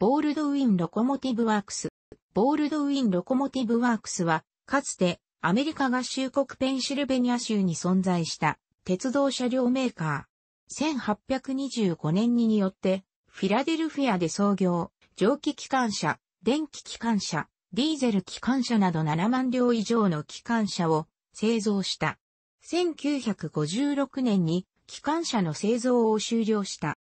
ボールドウィン・ロコモティブ・ワークス。ボールドウィン・ロコモティブ・ワークスは、かつてアメリカ合衆国ペンシルベニア州に存在した鉄道車両メーカー。1825年にによって、フィラデルフィアで創業、蒸気機関車、電気機関車、ディーゼル機関車など7万両以上の機関車を製造した。1956年に機関車の製造を終了した。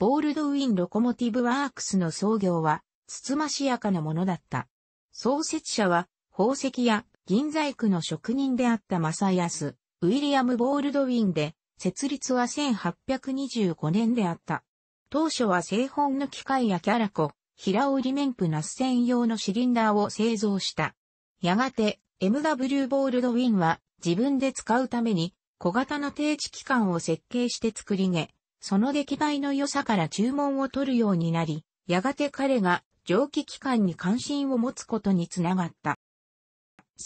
ボールドウィン・ロコモティブ・ワークスの創業は、つつましやかなものだった。創設者は、宝石や銀細工の職人であったマサヤス、ウィリアム・ボールドウィンで、設立は1825年であった。当初は製本の機械やキャラコ、平織り面布ナス専用のシリンダーを製造した。やがて、MW ボールドウィンは自分で使うために小型の定置機関を設計して作り上げ、その出来栄えの良さから注文を取るようになり、やがて彼が蒸気機関に関心を持つことにつながった。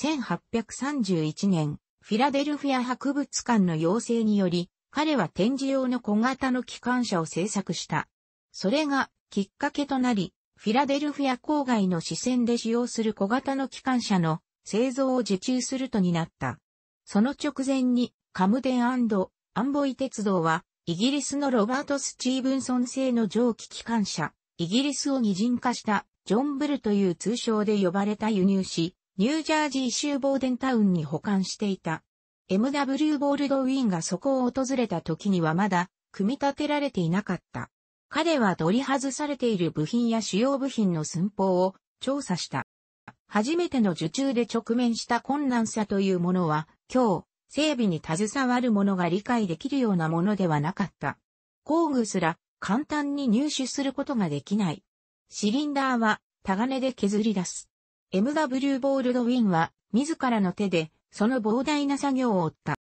1831年、フィラデルフィア博物館の要請により、彼は展示用の小型の機関車を製作した。それがきっかけとなり、フィラデルフィア郊外の視線で使用する小型の機関車の製造を受注するとになった。その直前にカムデンアンボイ鉄道はイギリスのロバート・スチーブンソン製の蒸気機関車、イギリスを擬人化したジョン・ブルという通称で呼ばれた輸入し、ニュージャージー州ボーデンタウンに保管していた。MW ボールドウィンがそこを訪れた時にはまだ組み立てられていなかった。彼は取り外されている部品や主要部品の寸法を調査した。初めての受注で直面した困難さというものは、今日、整備に携わる者が理解できるようなものではなかった。工具すら簡単に入手することができない。シリンダーはタガネで削り出す。MW ボールドウィンは自らの手でその膨大な作業を負った。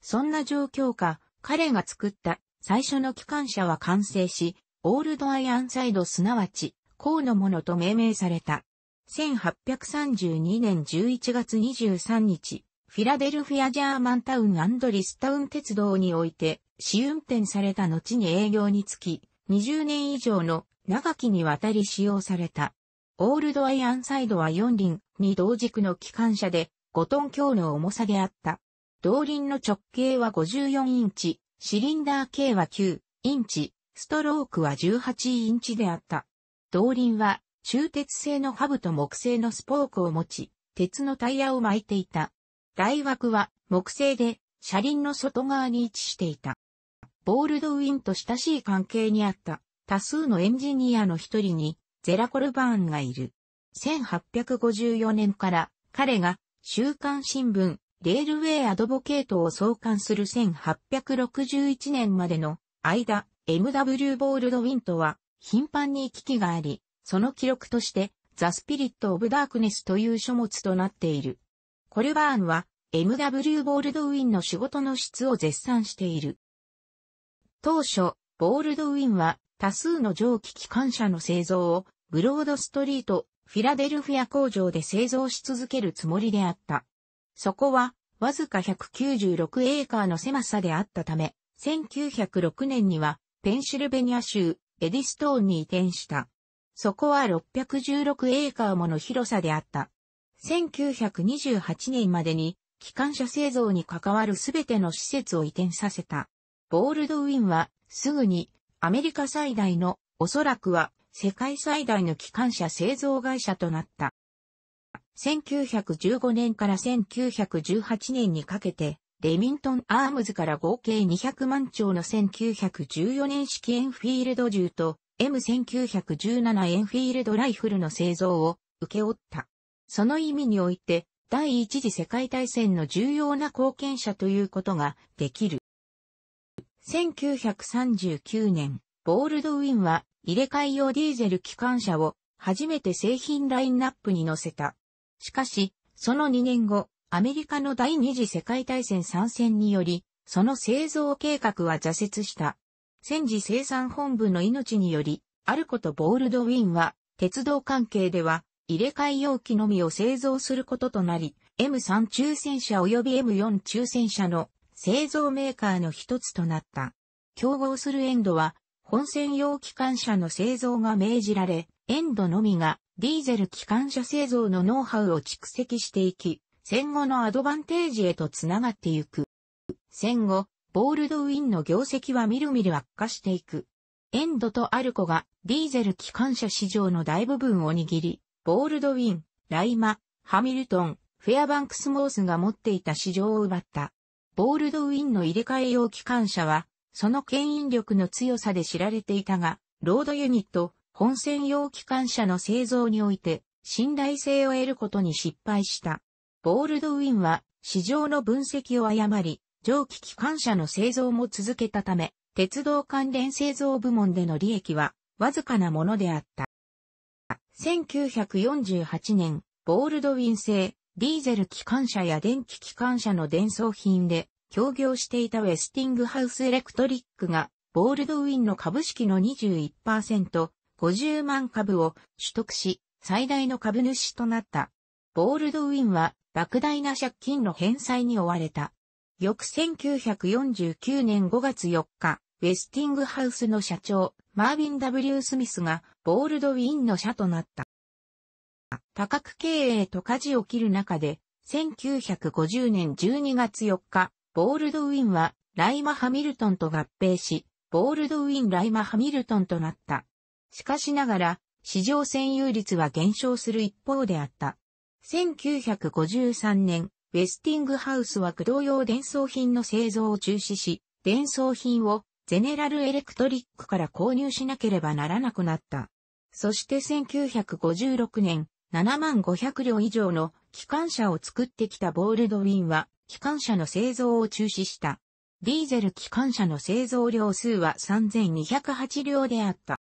そんな状況下、彼が作った最初の機関車は完成し、オールドアイアンサイドすなわち、うのものと命名された。1832年11月23日、フィラデルフィア・ジャーマンタウンリスタウン鉄道において、試運転された後に営業につき、20年以上の長きにわたり使用された。オールドアイアンサイドは4輪に同軸の機関車で5トン強の重さであった。同輪の直径は54インチ、シリンダー径は9インチ、ストロークは18インチであった。同輪は中鉄製のハブと木製のスポークを持ち、鉄のタイヤを巻いていた。大枠は木製で車輪の外側に位置していた。ボールドウィンと親しい関係にあった多数のエンジニアの一人にゼラコルバーンがいる。1854年から彼が週刊新聞レールウェイアドボケートを創刊する1861年までの間 MW ボールドウィンとは頻繁に行き来があり、その記録としてザ・スピリット・オブ・ダークネスという書物となっている。ホルバーンは MW ボールドウィンの仕事の質を絶賛している。当初、ボールドウィンは多数の蒸気機関車の製造をブロードストリート、フィラデルフィア工場で製造し続けるつもりであった。そこはわずか196エーカーの狭さであったため、1906年にはペンシルベニア州エディストーンに移転した。そこは616エーカーもの広さであった。1928年までに、機関車製造に関わるすべての施設を移転させた。ボールドウィンは、すぐに、アメリカ最大の、おそらくは、世界最大の機関車製造会社となった。1915年から1918年にかけて、レミントン・アームズから合計200万丁の1914年式エンフィールド銃と M1917 エンフィールドライフルの製造を受け負った。その意味において、第一次世界大戦の重要な貢献者ということができる。1939年、ボールドウィンは入れ替え用ディーゼル機関車を初めて製品ラインナップに乗せた。しかし、その2年後、アメリカの第二次世界大戦参戦により、その製造計画は挫折した。戦時生産本部の命により、あることボールドウィンは、鉄道関係では、入れ替え容器のみを製造することとなり、M3 抽選車及び M4 抽選車の製造メーカーの一つとなった。競合するエンドは、本線用機関車の製造が命じられ、エンドのみがディーゼル機関車製造のノウハウを蓄積していき、戦後のアドバンテージへとつながってゆく。戦後、ボールドウィンの業績はみるみる悪化していく。エンドとアルコがディーゼル機関車市場の大部分を握り、ボールドウィン、ライマ、ハミルトン、フェアバンクスモースが持っていた市場を奪った。ボールドウィンの入れ替え用機関車は、その牽引力の強さで知られていたが、ロードユニット、本線用機関車の製造において、信頼性を得ることに失敗した。ボールドウィンは、市場の分析を誤り、蒸気機関車の製造も続けたため、鉄道関連製造部門での利益は、わずかなものであった。1948年、ボールドウィン製、ディーゼル機関車や電気機関車の伝送品で、協業していたウェスティングハウスエレクトリックが、ボールドウィンの株式の21%、50万株を取得し、最大の株主となった。ボールドウィンは、莫大な借金の返済に追われた。翌1949年5月4日、ウェスティングハウスの社長、マービン・ W・ スミスがボールドウィンの社となった。多角経営と舵を切る中で、1950年12月4日、ボールドウィンはライマ・ハミルトンと合併し、ボールドウィン・ライマ・ハミルトンとなった。しかしながら、市場占有率は減少する一方であった。1953年、ウェスティングハウスは駆動用伝送品の製造を中止し、伝送品をゼネラルエレクトリックから購入しなければならなくなった。そして1956年、7万500両以上の機関車を作ってきたボールドウィンは、機関車の製造を中止した。ディーゼル機関車の製造量数は3208両であった。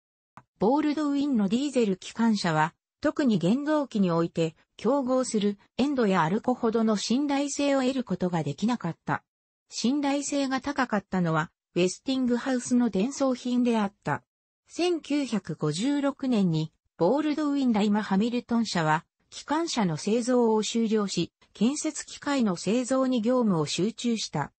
ボールドウィンのディーゼル機関車は、特に原動機において、競合するエンドやアルコほどの信頼性を得ることができなかった。信頼性が高かったのは、ウェスティングハウスの伝送品であった。1956年に、ボールドウィン・ライマ・ハミルトン社は、機関車の製造を終了し、建設機械の製造に業務を集中した。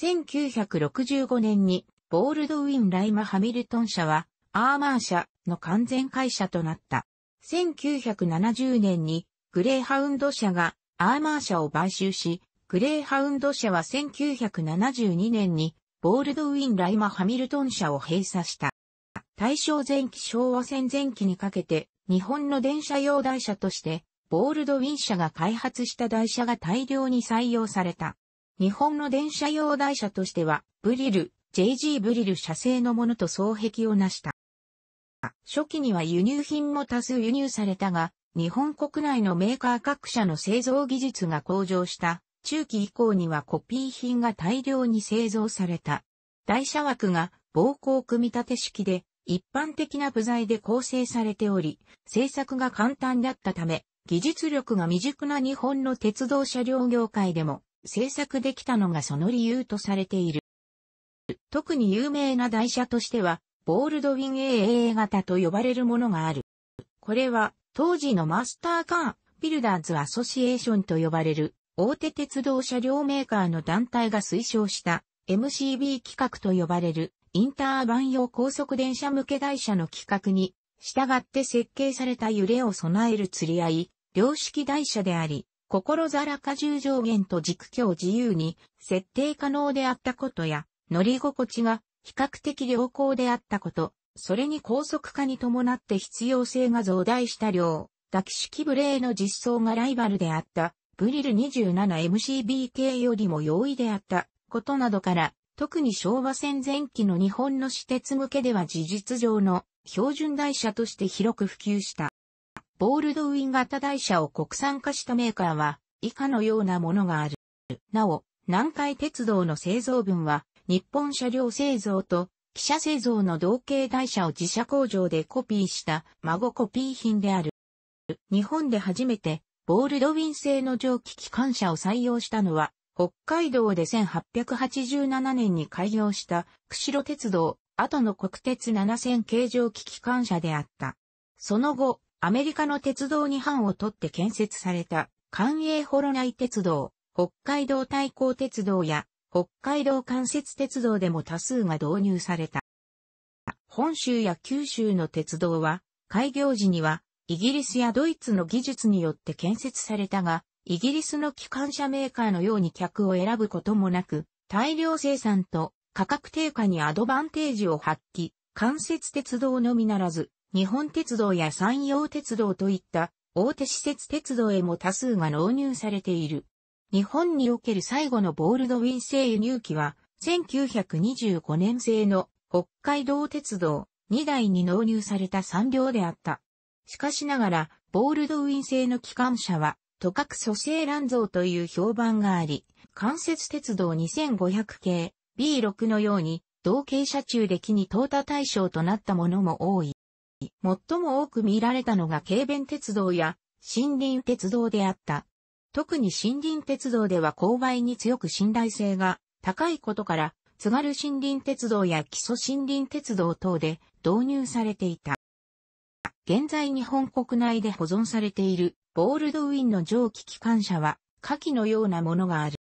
1965年に、ボールドウィン・ライマ・ハミルトン社は、アーマー社の完全会社となった。1970年に、グレーハウンド社がアーマー社を買収し、グレーハウンド社は1972年にボールドウィン・ライマ・ハミルトン社を閉鎖した。大正前期昭和戦前期にかけて、日本の電車用台車として、ボールドウィン社が開発した台車が大量に採用された。日本の電車用台車としては、ブリル、JG ブリル社製のものと双璧を成した。初期には輸入品も多数輸入されたが、日本国内のメーカー各社の製造技術が向上した中期以降にはコピー品が大量に製造された。台車枠が膀胱組み立て式で一般的な部材で構成されており、製作が簡単だったため、技術力が未熟な日本の鉄道車両業界でも製作できたのがその理由とされている。特に有名な台車としては、ボールドウィン AA 型と呼ばれるものがある。これは当時のマスターカー、ビルダーズアソシエーションと呼ばれる大手鉄道車両メーカーの団体が推奨した MCB 規格と呼ばれるインターバン用高速電車向け台車の規格に従って設計された揺れを備える釣り合い、両式台車であり、心皿荷重上限と軸距を自由に設定可能であったことや、乗り心地が比較的良好であったこと、それに高速化に伴って必要性が増大した量、抱き式ブレーの実装がライバルであったグリル 27MCBK よりも容易であったことなどから、特に昭和戦前期の日本の私鉄向けでは事実上の標準台車として広く普及した。ボールドウィン型台車を国産化したメーカーは以下のようなものがある。なお、南海鉄道の製造分は日本車両製造と汽車製造の同型台車を自社工場でコピーした孫コピー品である。日本で初めてボールドウィン製の蒸気機関車を採用したのは、北海道で1887年に開業した釧路鉄道、後の国鉄7000形状機機関車であった。その後、アメリカの鉄道に班を取って建設された、関営ホロナイ鉄道、北海道対抗鉄道や、北海道関節鉄道でも多数が導入された。本州や九州の鉄道は、開業時にはイギリスやドイツの技術によって建設されたが、イギリスの機関車メーカーのように客を選ぶこともなく、大量生産と価格低下にアドバンテージを発揮、関節鉄道のみならず、日本鉄道や山陽鉄道といった大手施設鉄道へも多数が納入されている。日本における最後のボールドウィン製輸入機は、1925年製の北海道鉄道2台に納入された産業であった。しかしながら、ボールドウィン製の機関車は、都各蘇生乱造という評判があり、関節鉄道2500系 B6 のように、同型車中で木に淘汰対象となったものも多い。最も多く見られたのが軽便鉄道や森林鉄道であった。特に森林鉄道では勾配に強く信頼性が高いことから、津軽森林鉄道や基礎森林鉄道等で導入されていた。現在日本国内で保存されているボールドウィンの蒸気機関車は下記のようなものがある。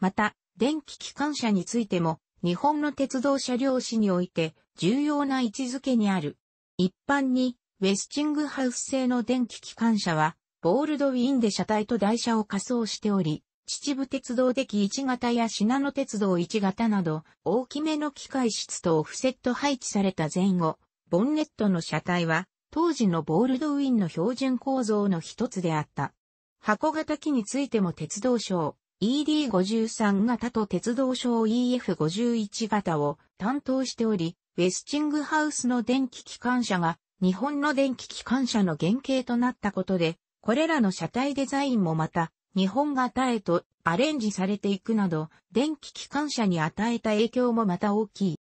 また、電気機関車についても日本の鉄道車両史において重要な位置づけにある。一般にウェスチングハウス製の電気機関車はボールドウィンで車体と台車を仮装しており、秩父鉄道的1型や品野鉄道1型など、大きめの機械室とオフセット配置された前後、ボンネットの車体は、当時のボールドウィンの標準構造の一つであった。箱型機についても鉄道省 ED53 型と鉄道省 EF51 型を担当しており、ウェスチングハウスの電気機関車が日本の電気機関車の原型となったことで、これらの車体デザインもまた日本型へとアレンジされていくなど、電気機関車に与えた影響もまた大きい。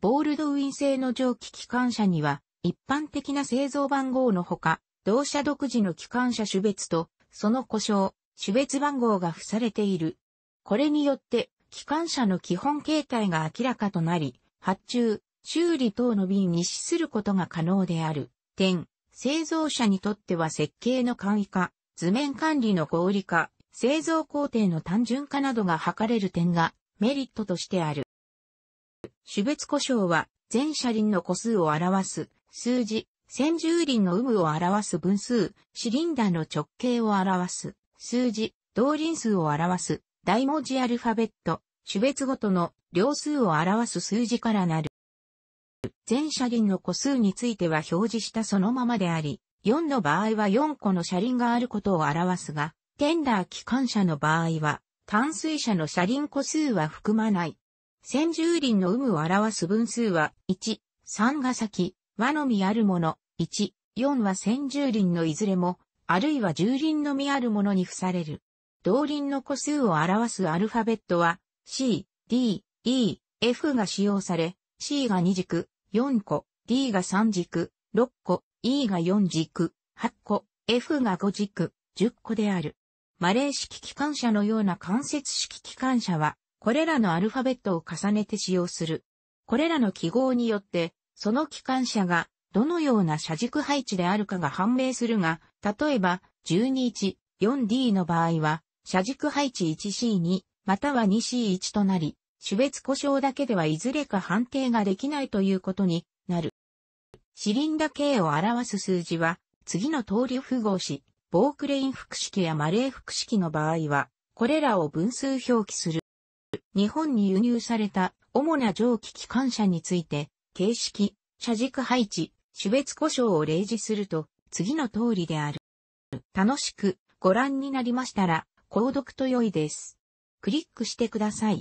ボールドウィン製の蒸気機関車には一般的な製造番号のほか、同社独自の機関車種別と、その故障、種別番号が付されている。これによって、機関車の基本形態が明らかとなり、発注、修理等の便に資することが可能である。点、製造者にとっては設計の簡易化、図面管理の合理化、製造工程の単純化などが図れる点がメリットとしてある。種別故障は全車輪の個数を表す数字、先住輪の有無を表す分数、シリンダの直径を表す、数字、動輪数を表す、大文字アルファベット、種別ごとの両数を表す数字からなる。全車輪の個数については表示したそのままであり、4の場合は4個の車輪があることを表すが、テンダー機関車の場合は、淡水車の車輪個数は含まない。先住輪の有無を表す分数は、1、3が先、和のみあるもの、1、4は先住輪のいずれも、あるいは住輪のみあるものに付される。同輪の個数を表すアルファベットは、C、D、E、F が使用され、C が2軸、4個、D が3軸、6個、E が4軸、8個、F が5軸、10個である。マレー式機関車のような関節式機関車は、これらのアルファベットを重ねて使用する。これらの記号によって、その機関車がどのような車軸配置であるかが判明するが、例えば 12.1.4D の場合は、車軸配置 1C2 または 2C1 となり、種別故障だけではいずれか判定ができないということになる。シリンダ径を表す数字は、次の通り符号詞、ボークレイン複式やマレー複式の場合は、これらを分数表記する。日本に輸入された主な蒸気機関車について、形式、車軸配置、種別故障を例示すると、次の通りである。楽しくご覧になりましたら、購読と良いです。クリックしてください。